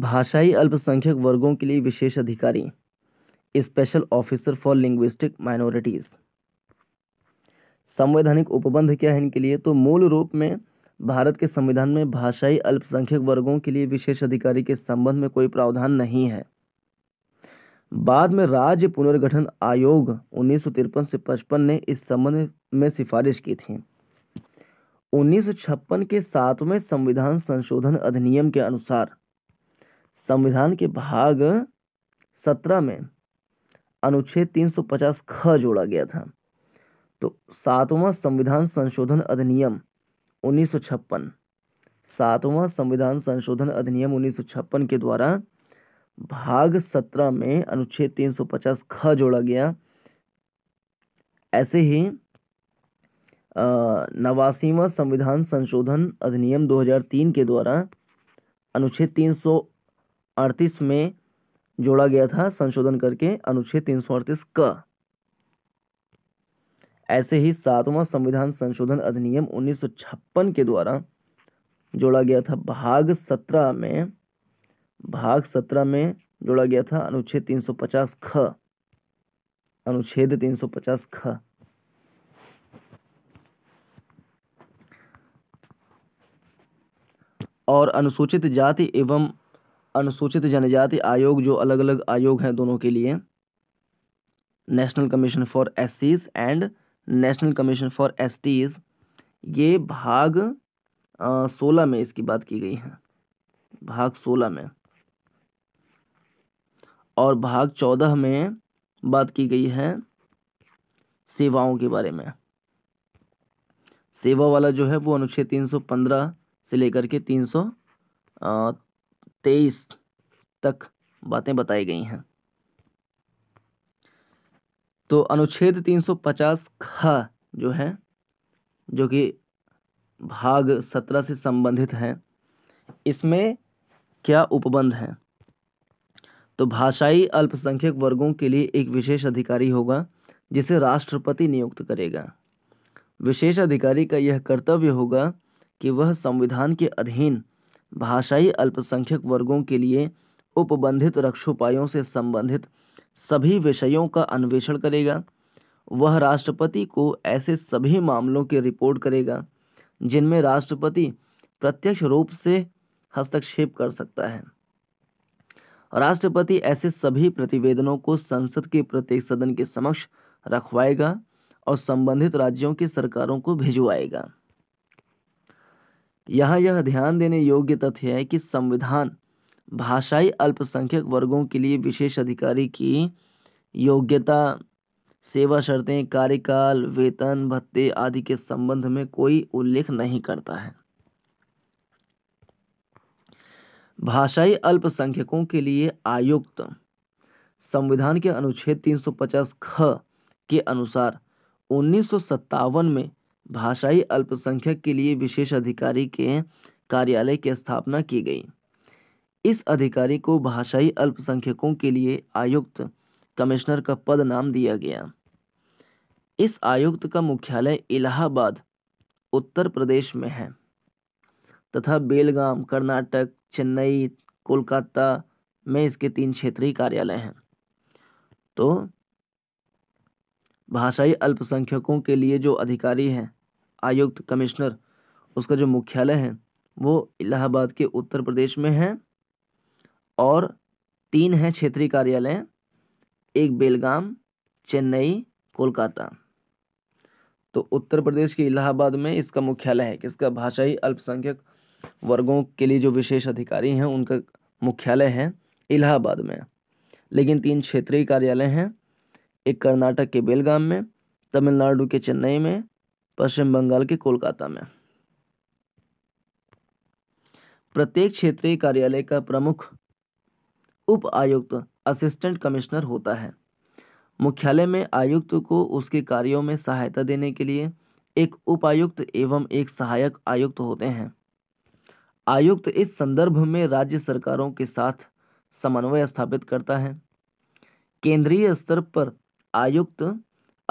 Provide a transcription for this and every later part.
भाषाई अल्पसंख्यक वर्गों के लिए विशेष अधिकारी special officer for linguistic minorities संवैधानिक उपबंध क्या है इनके लिए तो मूल रूप में भारत के संविधान में भाषाई अल्पसंख्यक वर्गों के लिए विशेष अधिकारी के संबंध में कोई प्रावधान नहीं है बाद में राज्य पुनर्गठन आयोग उन्नीस से पचपन ने इस संबंध में सिफारिश की थी उन्नीस के सातवें संविधान संशोधन अधिनियम के अनुसार संविधान के भाग सत्रह में अनुच्छेद तीन सौ पचास ख जोड़ा गया था तो सातवां संविधान संशोधन अधिनियम उन्नीस सौ छप्पन सातवां संविधान संशोधन अधिनियम उन्नीस सौ छप्पन के द्वारा भाग सत्रह में अनुच्छेद तीन सौ पचास ख जोड़ा गया ऐसे ही नवासीवा संविधान संशोधन अधिनियम 2003 के द्वारा अनुच्छेद तीन सौ अड़तीस में जोड़ा गया था संशोधन करके अनुच्छेद तीन सौ अड़तीस ऐसे ही सातवां संविधान संशोधन अधिनियम उन्नीस सौ छप्पन के द्वारा जोड़ा गया था भाग सत्रह में भाग सत्रह में जोड़ा गया था अनुच्छेद तीन सौ पचास ख अनुच्छेद तीन सौ पचास ख और अनुसूचित जाति एवं अनुसूचित जनजाति आयोग जो अलग अलग आयोग हैं दोनों के लिए national commission for S and national commission for S ये भाग सोलह में इसकी बात की गई है भाग सोलह में और भाग चौदह में बात की गई है सेवाओं के बारे में सेवा वाला जो है वो अनुच्छेद तीन सौ पंद्रह से लेकर के तीन सौ तेईस तक बातें बताई गई हैं तो अनुच्छेद 350 ख जो है जो कि भाग सत्रह से संबंधित है इसमें क्या उपबंध है तो भाषाई अल्पसंख्यक वर्गों के लिए एक विशेष अधिकारी होगा जिसे राष्ट्रपति नियुक्त करेगा विशेष अधिकारी का यह कर्तव्य होगा कि वह संविधान के अधीन भाषाई अल्पसंख्यक वर्गों के लिए उपबंधित रक्षोपायों से संबंधित सभी विषयों का अन्वेषण करेगा वह राष्ट्रपति को ऐसे सभी मामलों की रिपोर्ट करेगा जिनमें राष्ट्रपति प्रत्यक्ष रूप से हस्तक्षेप कर सकता है राष्ट्रपति ऐसे सभी प्रतिवेदनों को संसद के प्रत्येक सदन के समक्ष रखवाएगा और संबंधित राज्यों की सरकारों को भिजवाएगा यहाँ यह ध्यान देने योग्य तथ्य है कि संविधान भाषाई अल्पसंख्यक वर्गों के लिए विशेष अधिकारी की योग्यता सेवा शर्तें कार्यकाल वेतन भत्ते आदि के संबंध में कोई उल्लेख नहीं करता है भाषाई अल्पसंख्यकों के लिए आयुक्त संविधान के अनुच्छेद 350 ख के अनुसार उन्नीस में भाषाई अल्पसंख्यक के लिए विशेष अधिकारी के कार्यालय की स्थापना की गई इस अधिकारी को भाषाई अल्पसंख्यकों के लिए आयुक्त कमिश्नर का पद नाम दिया गया इस आयुक्त का मुख्यालय इलाहाबाद उत्तर प्रदेश में है तथा बेलगाम कर्नाटक चेन्नई कोलकाता में इसके तीन क्षेत्रीय कार्यालय हैं तो भाषाई अल्पसंख्यकों के लिए जो अधिकारी हैं आयुक्त कमिश्नर उसका जो मुख्यालय है वो इलाहाबाद के उत्तर प्रदेश में है और तीन हैं क्षेत्रीय कार्यालय एक बेलगाम चेन्नई कोलकाता तो उत्तर प्रदेश के इलाहाबाद में इसका मुख्यालय है किसका भाषाई अल्पसंख्यक वर्गों के लिए जो विशेष अधिकारी हैं उनका मुख्यालय है इलाहाबाद में लेकिन तीन क्षेत्रीय कार्यालय हैं एक कर्नाटक के बेलगाम में तमिलनाडु के चेन्नई में पश्चिम बंगाल के कोलकाता में प्रत्येक क्षेत्रीय कार्यालय का प्रमुख उप आयुक्त असिस्टेंट कमिश्नर होता है मुख्यालय में आयुक्त को उसके कार्यों में सहायता देने के लिए एक उपायुक्त एवं एक सहायक आयुक्त होते हैं आयुक्त इस संदर्भ में राज्य सरकारों के साथ समन्वय स्थापित करता है केंद्रीय स्तर पर आयुक्त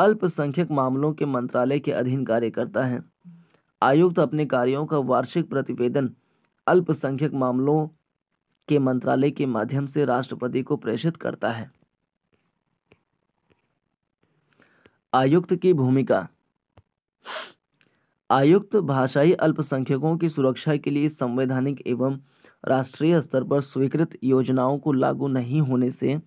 अल्पसंख्यक मामलों के मंत्रालय के अधीन कार्य करता है आयुक्त अपने कार्यों का वार्षिक प्रतिवेदन अल्पसंख्यक मामलों के मंत्रालय के माध्यम से राष्ट्रपति को प्रेषित करता है आयुक्त की भूमिका आयुक्त भाषाई अल्पसंख्यकों की सुरक्षा के लिए संवैधानिक एवं राष्ट्रीय स्तर पर स्वीकृत योजनाओं को लागू नहीं होने से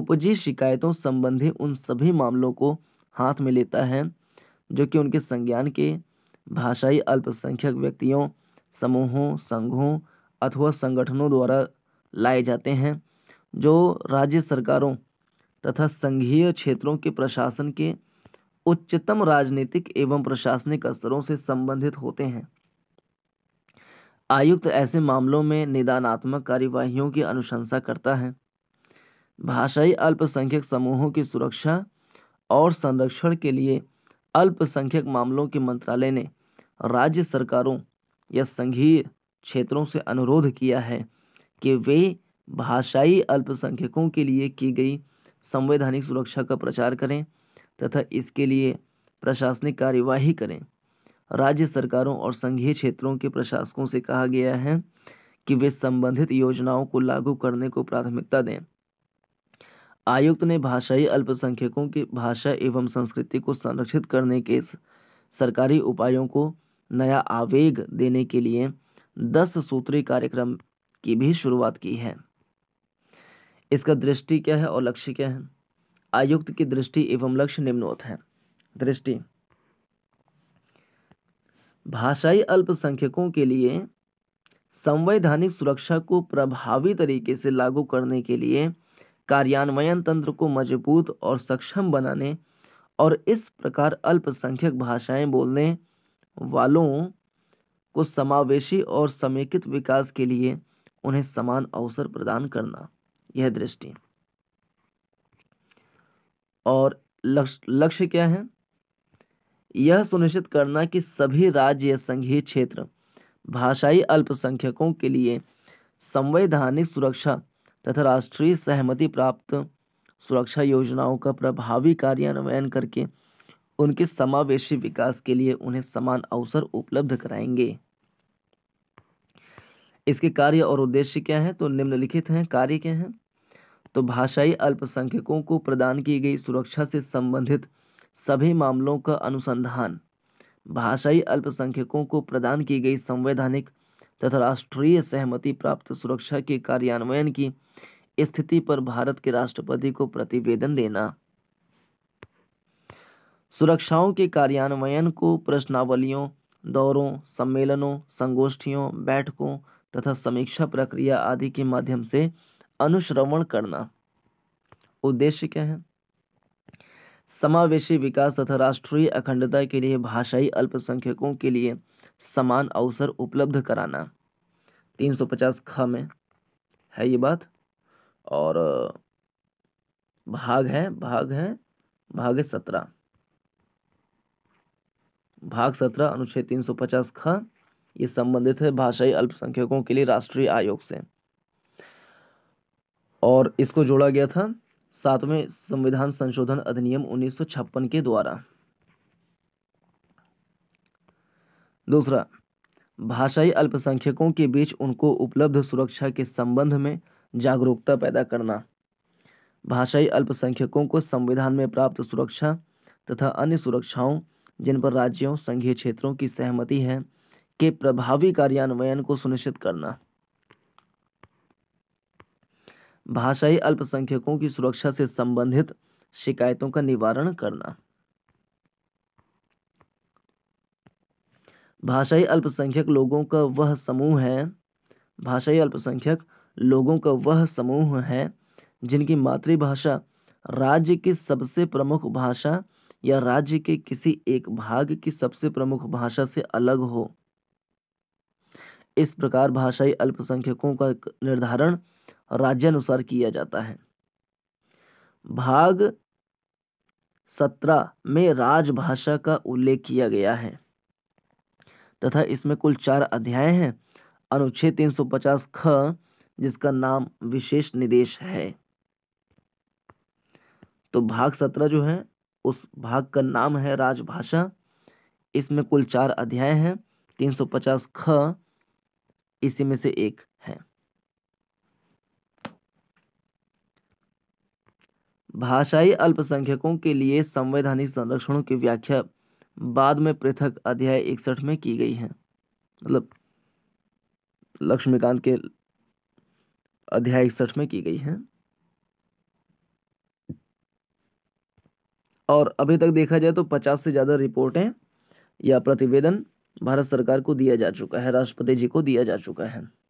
उपजी शिकायतों संबंधी उन सभी मामलों को हाथ में लेता है जो कि उनके संज्ञान के भाषाई अल्पसंख्यक व्यक्तियों समूहों संघों अथवा संगठनों द्वारा लाए जाते हैं जो राज्य सरकारों तथा संघीय क्षेत्रों के प्रशासन के उच्चतम राजनीतिक एवं प्रशासनिक स्तरों से संबंधित होते हैं आयुक्त ऐसे मामलों में निदानात्मक कार्यवाही की अनुशंसा करता है भाषाई अल्पसंख्यक समूहों की सुरक्षा और संरक्षण के लिए अल्पसंख्यक मामलों के मंत्रालय ने राज्य सरकारों या संघीय क्षेत्रों से अनुरोध किया है कि वे भाषाई अल्पसंख्यकों के लिए की गई संवैधानिक सुरक्षा का प्रचार करें तथा इसके लिए प्रशासनिक कार्यवाही करें राज्य सरकारों और संघीय क्षेत्रों के प्रशासकों से कहा गया है कि वे संबंधित योजनाओं को लागू करने को प्राथमिकता दें आयुक्त ने भाषाई अल्पसंख्यकों की भाषा एवं संस्कृति को संरक्षित करने के सरकारी उपायों को नया आवेग देने के लिए दस सूत्री कार्यक्रम की भी शुरुआत की है इसका दृष्टि क्या है और लक्ष्य क्या है आयुक्त की दृष्टि एवं लक्ष्य निम्नोत है दृष्टि भाषाई अल्पसंख्यकों के लिए संवैधानिक सुरक्षा को प्रभावी तरीके से लागू करने के लिए कार्यान्वयन तंत्र को मजबूत और सक्षम बनाने और इस प्रकार अल्पसंख्यक भाषाएं बोलने वालों को समावेशी और समेकित विकास के लिए उन्हें समान अवसर प्रदान करना यह दृष्टि और लक्ष्य लक्ष्य क्या है यह सुनिश्चित करना कि सभी राज्य संघीय क्षेत्र भाषाई अल्पसंख्यकों के लिए संवैधानिक सुरक्षा तथा राष्ट्रीय सहमति प्राप्त सुरक्षा योजनाओं का प्रभावी कार्यान्वयन करके उनके समावेशी विकास के लिए उन्हें समान अवसर उपलब्ध कराएंगे इसके कार्य और उद्देश्य क्या हैं तो निम्नलिखित हैं कार्य क्या हैं तो भाषाई अल्पसंख्यकों को प्रदान की गई सुरक्षा से संबंधित सभी मामलों का अनुसंधान भाषाई अल्पसंख्यकों को प्रदान की गई संवैधानिक तथा राष्ट्रीय सहमति प्राप्त सुरक्षा के कार्यान्वयन की स्थिति पर भारत के राष्ट्रपति को प्रतिवेदन देना सुरक्षाओं के कार्यान्वयन को प्रश्नावलियों दौरों सम्मेलनों संगोष्ठियों बैठकों तथा समीक्षा प्रक्रिया आदि के माध्यम से अनुश्रवण करना उद्देश्य क्या है समावेशी विकास तथा राष्ट्रीय अखंडता के लिए भाषाई अल्पसंख्यकों के लिए समान अवसर उपलब्ध कराना 350 ख में है ये बात और भाग है भाग है भाग है सत्रह भाग सत्रह अनुच्छेद तीन सौ पचास ख ये संबंधित है भाषाई अल्पसंख्यकों के लिए राष्ट्रीय आयोग से और इसको जोड़ा गया था सातवें संविधान संशोधन अधिनियम उन्नीस के द्वारा दूसरा भाषाई अल्पसंख्यकों के बीच उनको उपलब्ध सुरक्षा के संबंध में जागरूकता पैदा करना भाषाई अल्पसंख्यकों को संविधान में प्राप्त सुरक्षा तथा अन्य सुरक्षाओं जिन पर राज्यों संघीय क्षेत्रों की सहमति है के प्रभावी कार्यान्वयन को सुनिश्चित करना भाषाई अल्पसंख्यकों की सुरक्षा से संबंधित शिकायतों का निवारण करना भाषाई अल्पसंख्यक लोगों का वह समूह है भाषाई अल्पसंख्यक लोगों का वह समूह है जिनकी मातृभाषा राज्य की सबसे प्रमुख भाषा या राज्य के किसी एक भाग की सबसे प्रमुख भाषा से अलग हो इस प्रकार भाषाई अल्पसंख्यकों का निर्धारण राज्य अनुसार किया जाता है भाग सत्रह में राजभाषा का उल्लेख किया गया है तथा इसमें कुल चार अध्याय हैं अनुच्छेद 350 ख जिसका नाम विशेष निदेश है तो भाग सत्रह जो है उस भाग का नाम है राजभाषा इसमें कुल चार अध्याय हैं 350 ख इसी में से एक है भाषाई अल्पसंख्यकों के लिए संवैधानिक संरक्षणों की व्याख्या बाद में पृथक अध्याय इकसठ में की गई है मतलब लक्ष्मीकांत के अध्याय इकसठ में की गई है और अभी तक देखा जाए तो पचास से ज़्यादा रिपोर्टें या प्रतिवेदन भारत सरकार को दिया जा चुका है राष्ट्रपति जी को दिया जा चुका है